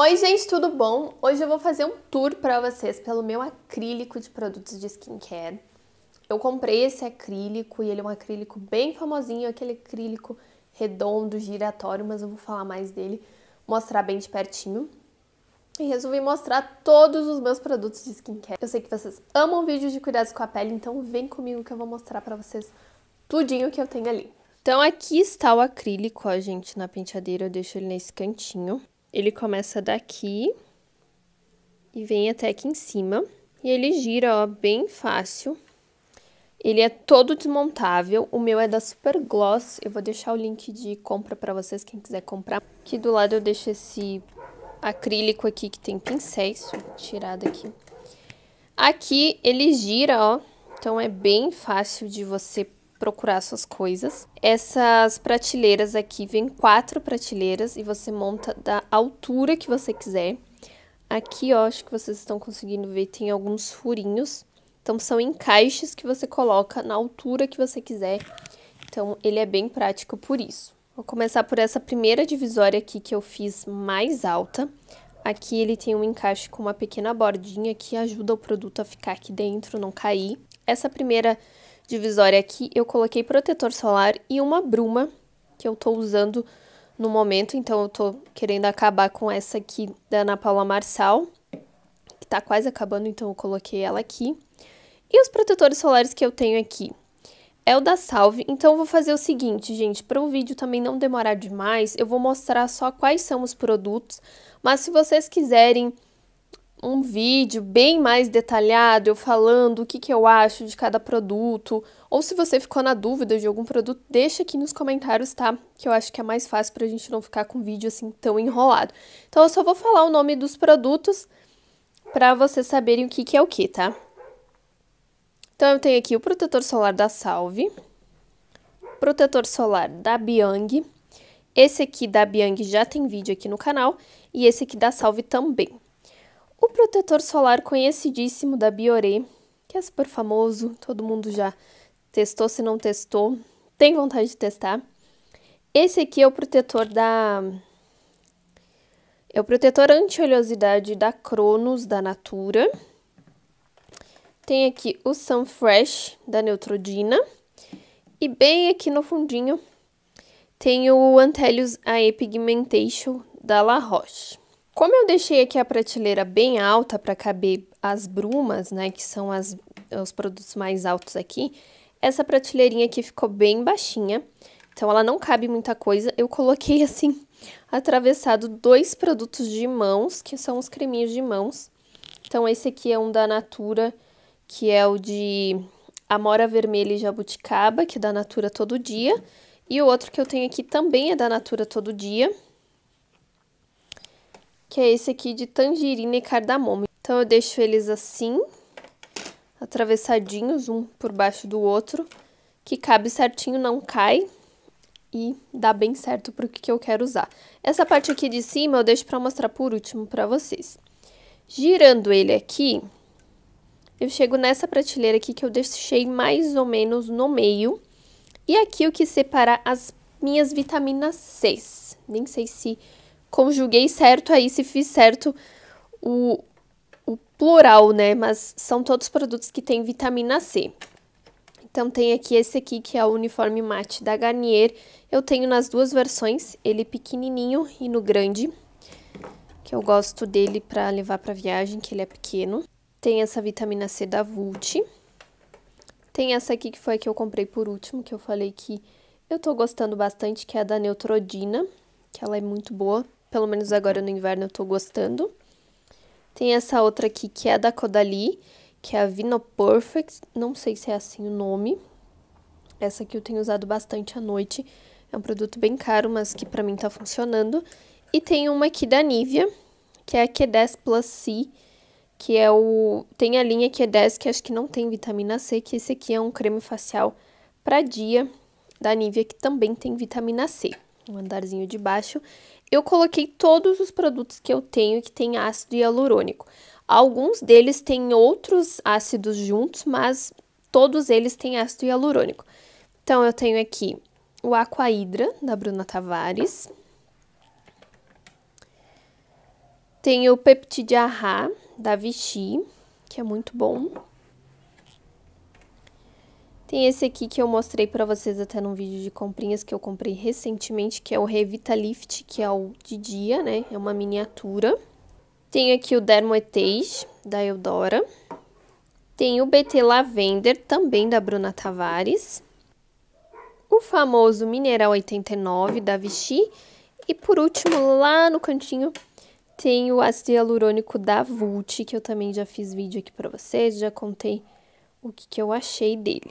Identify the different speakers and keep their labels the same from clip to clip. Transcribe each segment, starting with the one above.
Speaker 1: Oi gente, tudo bom? Hoje eu vou fazer um tour para vocês pelo meu acrílico de produtos de skincare. Eu comprei esse acrílico e ele é um acrílico bem famosinho, aquele acrílico redondo, giratório, mas eu vou falar mais dele, mostrar bem de pertinho. E resolvi mostrar todos os meus produtos de skincare. Eu sei que vocês amam vídeos de cuidados com a pele, então vem comigo que eu vou mostrar para vocês tudinho que eu tenho ali. Então aqui está o acrílico, ó gente, na penteadeira eu deixo ele nesse cantinho. Ele começa daqui e vem até aqui em cima. E ele gira, ó, bem fácil. Ele é todo desmontável. O meu é da Super Gloss. Eu vou deixar o link de compra para vocês, quem quiser comprar. Aqui do lado eu deixo esse acrílico aqui que tem pincéis. Vou tirar daqui. Aqui ele gira, ó. Então é bem fácil de você procurar suas coisas. Essas prateleiras aqui, vem quatro prateleiras e você monta da altura que você quiser. Aqui, ó, acho que vocês estão conseguindo ver, tem alguns furinhos. Então, são encaixes que você coloca na altura que você quiser. Então, ele é bem prático por isso. Vou começar por essa primeira divisória aqui que eu fiz mais alta. Aqui ele tem um encaixe com uma pequena bordinha que ajuda o produto a ficar aqui dentro, não cair. Essa primeira divisória aqui, eu coloquei protetor solar e uma bruma que eu tô usando no momento, então eu tô querendo acabar com essa aqui da Ana Paula Marçal, que tá quase acabando, então eu coloquei ela aqui. E os protetores solares que eu tenho aqui? É o da Salve, então eu vou fazer o seguinte, gente, para o vídeo também não demorar demais, eu vou mostrar só quais são os produtos, mas se vocês quiserem um vídeo bem mais detalhado, eu falando o que, que eu acho de cada produto, ou se você ficou na dúvida de algum produto, deixa aqui nos comentários, tá? Que eu acho que é mais fácil pra gente não ficar com vídeo assim tão enrolado. Então eu só vou falar o nome dos produtos pra vocês saberem o que, que é o que, tá? Então eu tenho aqui o protetor solar da Salve, protetor solar da Biang, esse aqui da Biang já tem vídeo aqui no canal e esse aqui da Salve também. O protetor solar conhecidíssimo da Biore, que é super famoso, todo mundo já testou, se não testou, tem vontade de testar. Esse aqui é o protetor da é o protetor anti-oleosidade da Cronos da Natura. Tem aqui o Sun Fresh da Neutrodina e bem aqui no fundinho tem o Antelius AE Pigmentation da La Roche. Como eu deixei aqui a prateleira bem alta para caber as brumas, né, que são as, os produtos mais altos aqui, essa prateleirinha aqui ficou bem baixinha, então ela não cabe muita coisa. Eu coloquei assim, atravessado dois produtos de mãos, que são os creminhos de mãos. Então esse aqui é um da Natura, que é o de amora vermelha e jabuticaba, que é da Natura todo dia. E o outro que eu tenho aqui também é da Natura todo dia, que é esse aqui de tangerina e cardamomo. Então eu deixo eles assim, atravessadinhos, um por baixo do outro, que cabe certinho, não cai e dá bem certo para o que eu quero usar. Essa parte aqui de cima eu deixo para mostrar por último para vocês. Girando ele aqui, eu chego nessa prateleira aqui que eu deixei mais ou menos no meio. E aqui o que separa as minhas vitaminas C. Nem sei se conjuguei certo aí se fiz certo o, o plural, né? Mas são todos produtos que têm vitamina C. Então tem aqui esse aqui que é o uniforme mate da Garnier. Eu tenho nas duas versões, ele pequenininho e no grande, que eu gosto dele para levar para viagem, que ele é pequeno. Tem essa vitamina C da Vult. Tem essa aqui que foi a que eu comprei por último, que eu falei que eu tô gostando bastante, que é a da Neutrodina, que ela é muito boa pelo menos agora no inverno eu tô gostando. Tem essa outra aqui que é da Caudalie que é a Vino Perfect. Não sei se é assim o nome. Essa aqui eu tenho usado bastante à noite. É um produto bem caro, mas que pra mim tá funcionando. E tem uma aqui da Nivea, que é a Q10 Plus C, que é o... Tem a linha Q10, que acho que não tem vitamina C, que esse aqui é um creme facial pra dia da Nivea, que também tem vitamina C. Um andarzinho de baixo. Eu coloquei todos os produtos que eu tenho que tem ácido hialurônico. Alguns deles têm outros ácidos juntos, mas todos eles têm ácido hialurônico. Então, eu tenho aqui o Aqua Hydra, da Bruna Tavares. Tenho o Peptidia Ra, da Vichy, que é muito bom. Tem esse aqui que eu mostrei para vocês até num vídeo de comprinhas que eu comprei recentemente, que é o Revitalift, que é o de dia, né? É uma miniatura. Tem aqui o Dermoetage, da Eudora. Tem o BT Lavender, também da Bruna Tavares. O famoso Mineral 89, da Vichy. E por último, lá no cantinho, tem o ácido hialurônico da Vult, que eu também já fiz vídeo aqui para vocês, já contei o que, que eu achei dele.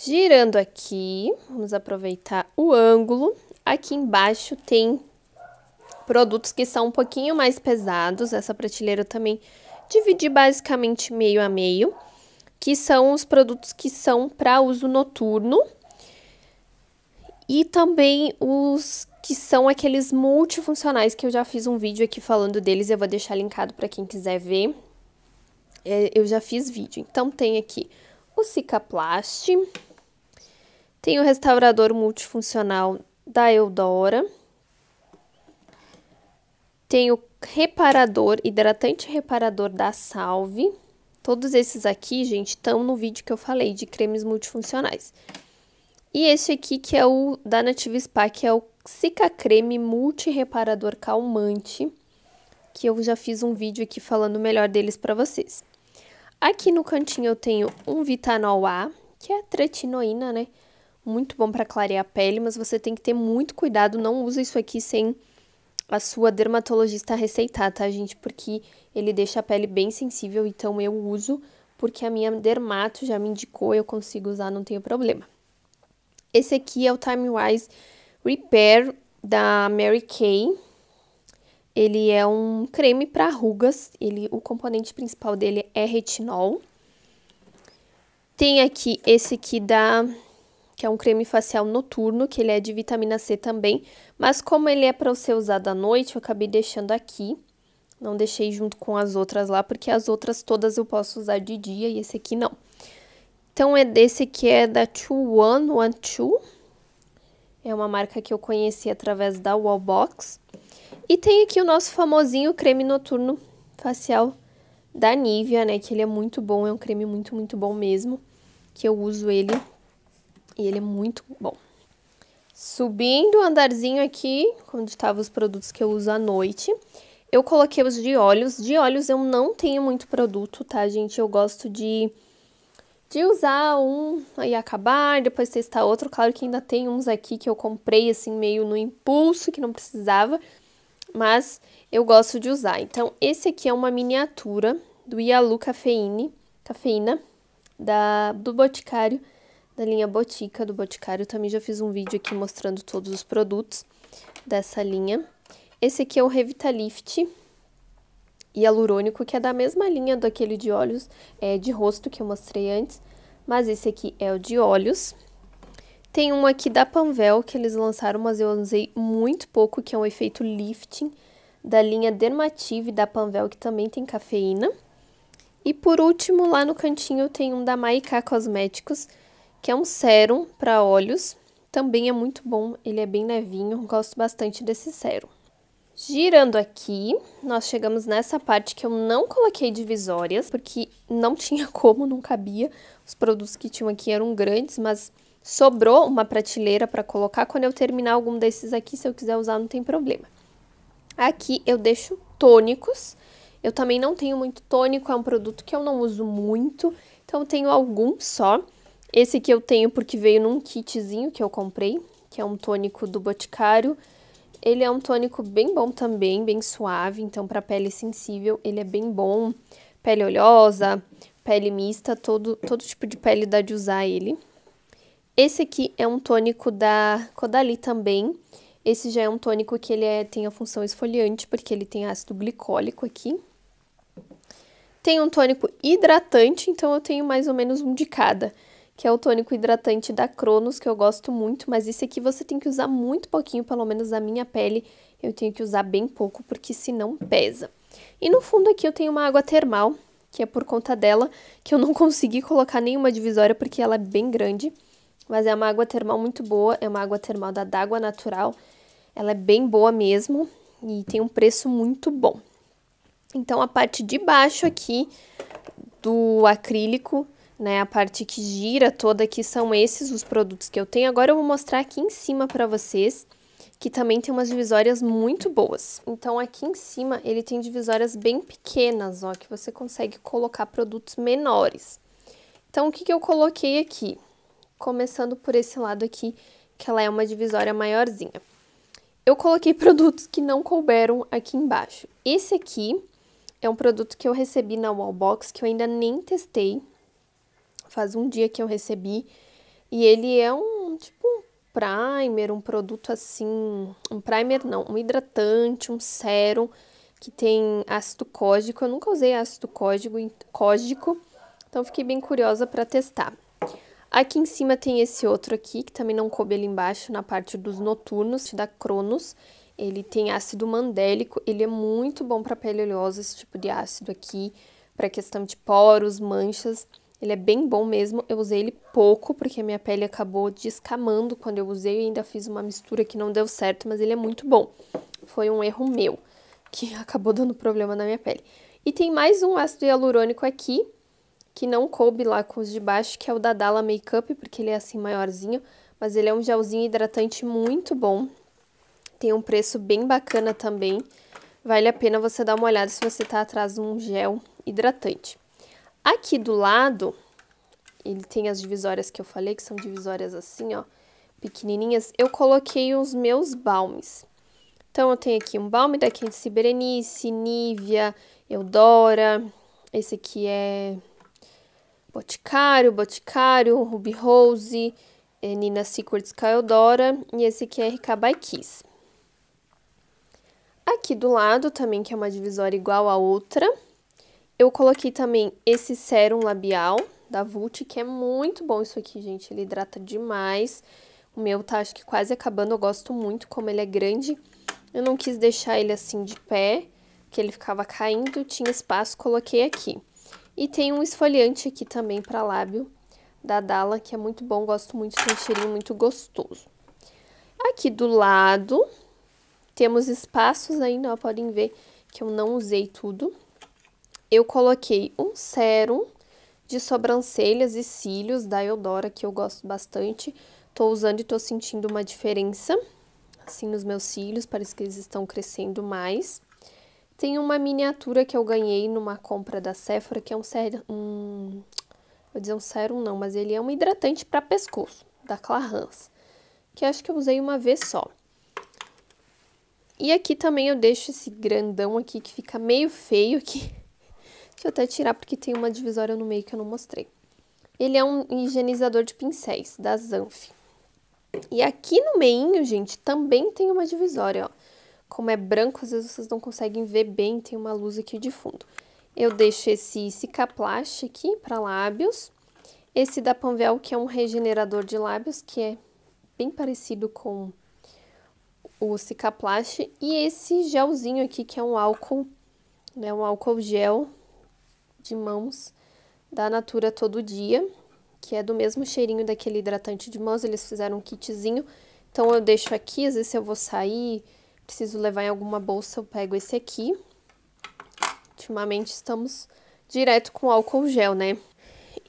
Speaker 1: Girando aqui, vamos aproveitar o ângulo. Aqui embaixo tem produtos que são um pouquinho mais pesados. Essa prateleira eu também dividi basicamente meio a meio, que são os produtos que são para uso noturno. E também os que são aqueles multifuncionais que eu já fiz um vídeo aqui falando deles, eu vou deixar linkado para quem quiser ver. É, eu já fiz vídeo. Então tem aqui o Cicaplast, tem o restaurador multifuncional da Eudora. Tem o reparador, hidratante reparador da Salve. Todos esses aqui, gente, estão no vídeo que eu falei de cremes multifuncionais. E esse aqui que é o da Native Spa, que é o Cica Creme Multireparador Calmante, que eu já fiz um vídeo aqui falando melhor deles para vocês. Aqui no cantinho eu tenho um Vitanol A, que é a tretinoína, né? muito bom para clarear a pele, mas você tem que ter muito cuidado, não usa isso aqui sem a sua dermatologista receitar, tá, gente? Porque ele deixa a pele bem sensível, então eu uso porque a minha dermato já me indicou, eu consigo usar, não tenho problema. Esse aqui é o Time Wise Repair da Mary Kay. Ele é um creme para rugas, ele, o componente principal dele é retinol. Tem aqui esse aqui da que é um creme facial noturno, que ele é de vitamina C também, mas como ele é para ser usado à noite, eu acabei deixando aqui. Não deixei junto com as outras lá, porque as outras todas eu posso usar de dia e esse aqui não. Então, é desse que é da 2112. É uma marca que eu conheci através da Wallbox. E tem aqui o nosso famosinho creme noturno facial da Nivea, né? Que ele é muito bom, é um creme muito, muito bom mesmo. Que eu uso ele e ele é muito bom. Subindo o andarzinho aqui, onde estavam os produtos que eu uso à noite, eu coloquei os de olhos. De olhos eu não tenho muito produto, tá, gente? Eu gosto de, de usar um e acabar, depois testar outro. Claro que ainda tem uns aqui que eu comprei, assim, meio no impulso, que não precisava, mas eu gosto de usar. Então, esse aqui é uma miniatura do Yalu Cafeine, Cafeína, da, do Boticário, da linha Botica, do Boticário. Também já fiz um vídeo aqui mostrando todos os produtos dessa linha. Esse aqui é o Revitalift hialurônico, que é da mesma linha daquele de olhos, é, de rosto que eu mostrei antes. Mas esse aqui é o de olhos. Tem um aqui da Panvel, que eles lançaram, mas eu usei muito pouco, que é um efeito lifting, da linha Dermative da Panvel, que também tem cafeína. E por último, lá no cantinho tem um da Maika Cosméticos, que é um sérum para olhos. Também é muito bom, ele é bem levinho, gosto bastante desse sérum. Girando aqui, nós chegamos nessa parte que eu não coloquei divisórias, porque não tinha como, não cabia. Os produtos que tinham aqui eram grandes, mas sobrou uma prateleira para colocar. Quando eu terminar algum desses aqui, se eu quiser usar, não tem problema. Aqui eu deixo tônicos. Eu também não tenho muito tônico, é um produto que eu não uso muito, então eu tenho algum só. Esse aqui eu tenho porque veio num kitzinho que eu comprei, que é um tônico do Boticário. Ele é um tônico bem bom também, bem suave, então para pele sensível ele é bem bom. Pele oleosa, pele mista, todo, todo tipo de pele dá de usar ele. Esse aqui é um tônico da Codali também. Esse já é um tônico que ele é, tem a função esfoliante, porque ele tem ácido glicólico aqui. Tem um tônico hidratante, então eu tenho mais ou menos um de cada que é o tônico hidratante da Cronos, que eu gosto muito, mas esse aqui você tem que usar muito pouquinho, pelo menos na minha pele, eu tenho que usar bem pouco, porque senão pesa. E no fundo aqui eu tenho uma água termal, que é por conta dela, que eu não consegui colocar nenhuma divisória, porque ela é bem grande, mas é uma água termal muito boa, é uma água termal da D'Água Natural, ela é bem boa mesmo e tem um preço muito bom. Então, a parte de baixo aqui do acrílico né, a parte que gira toda aqui são esses os produtos que eu tenho. Agora eu vou mostrar aqui em cima para vocês, que também tem umas divisórias muito boas. Então aqui em cima ele tem divisórias bem pequenas, ó, que você consegue colocar produtos menores. Então o que, que eu coloquei aqui? Começando por esse lado aqui, que ela é uma divisória maiorzinha. Eu coloquei produtos que não couberam aqui embaixo. Esse aqui é um produto que eu recebi na Wallbox, que eu ainda nem testei, Faz um dia que eu recebi. E ele é um tipo um primer, um produto assim. Um primer não, um hidratante, um sérum que tem ácido código. Eu nunca usei ácido código, código então fiquei bem curiosa para testar. Aqui em cima tem esse outro aqui, que também não coube ali embaixo, na parte dos noturnos, da Cronos. Ele tem ácido mandélico, ele é muito bom para pele oleosa, esse tipo de ácido aqui, para questão de poros, manchas. Ele é bem bom mesmo, eu usei ele pouco, porque a minha pele acabou descamando quando eu usei e ainda fiz uma mistura que não deu certo, mas ele é muito bom. Foi um erro meu, que acabou dando problema na minha pele. E tem mais um ácido hialurônico aqui, que não coube lá com os de baixo, que é o da Dalla Makeup, porque ele é assim maiorzinho, mas ele é um gelzinho hidratante muito bom. Tem um preço bem bacana também. Vale a pena você dar uma olhada se você tá atrás de um gel hidratante. Aqui do lado, ele tem as divisórias que eu falei, que são divisórias assim, ó, pequenininhas. Eu coloquei os meus balmes. Então, eu tenho aqui um balme da Candice Berenice, Nívia, Eudora. Esse aqui é Boticário, Boticário, Ruby Rose, eh, Nina Secrets Caeldora. E esse aqui é RK by Kiss. Aqui do lado também, que é uma divisória igual à outra. Eu coloquei também esse sérum labial da Vult, que é muito bom isso aqui, gente. Ele hidrata demais. O meu tá, acho que quase acabando. Eu gosto muito como ele é grande. Eu não quis deixar ele assim de pé, que ele ficava caindo. Tinha espaço, coloquei aqui. E tem um esfoliante aqui também para lábio da Dala, que é muito bom. Gosto muito, tem um cheirinho muito gostoso. Aqui do lado, temos espaços ainda, ó, podem ver que eu não usei tudo eu coloquei um sérum de sobrancelhas e cílios da Eudora, que eu gosto bastante. Tô usando e tô sentindo uma diferença, assim, nos meus cílios, parece que eles estão crescendo mais. Tem uma miniatura que eu ganhei numa compra da Sephora, que é um sérum, vou dizer um sérum não, mas ele é um hidratante para pescoço, da Clarins, que acho que eu usei uma vez só. E aqui também eu deixo esse grandão aqui que fica meio feio, aqui. Deixa eu até tirar porque tem uma divisória no meio que eu não mostrei. Ele é um higienizador de pincéis, da Zanf. E aqui no meinho, gente, também tem uma divisória, ó. Como é branco, às vezes vocês não conseguem ver bem, tem uma luz aqui de fundo. Eu deixo esse Cicaplast aqui para lábios. Esse da Panvel, que é um regenerador de lábios, que é bem parecido com o Cicaplast. E esse gelzinho aqui, que é um álcool, né, um álcool gel de mãos da Natura todo dia, que é do mesmo cheirinho daquele hidratante de mãos, eles fizeram um kitzinho. Então eu deixo aqui, às vezes se eu vou sair, preciso levar em alguma bolsa, eu pego esse aqui. Ultimamente estamos direto com álcool gel, né?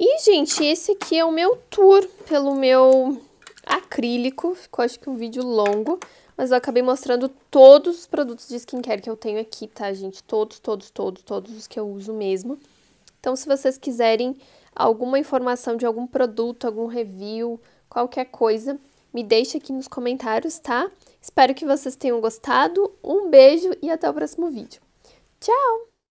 Speaker 1: E, gente, esse aqui é o meu tour pelo meu acrílico. Ficou, acho que, um vídeo longo. Mas eu acabei mostrando todos os produtos de skincare que eu tenho aqui, tá, gente? Todos, todos, todos, todos os que eu uso mesmo. Então, se vocês quiserem alguma informação de algum produto, algum review, qualquer coisa, me deixe aqui nos comentários, tá? Espero que vocês tenham gostado. Um beijo e até o próximo vídeo. Tchau!